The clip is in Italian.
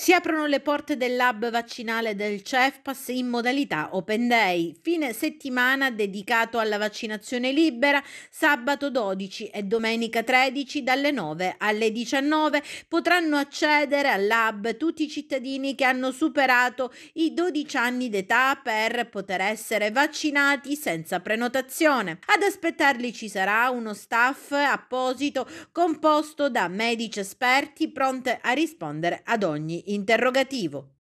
Si aprono le porte del lab vaccinale del CEFPAS in modalità Open Day, fine settimana dedicato alla vaccinazione libera, sabato 12 e domenica 13 dalle 9 alle 19 potranno accedere al lab tutti i cittadini che hanno superato i 12 anni d'età per poter essere vaccinati senza prenotazione. Ad aspettarli ci sarà uno staff apposito composto da medici esperti pronte a rispondere ad ogni interrogativo.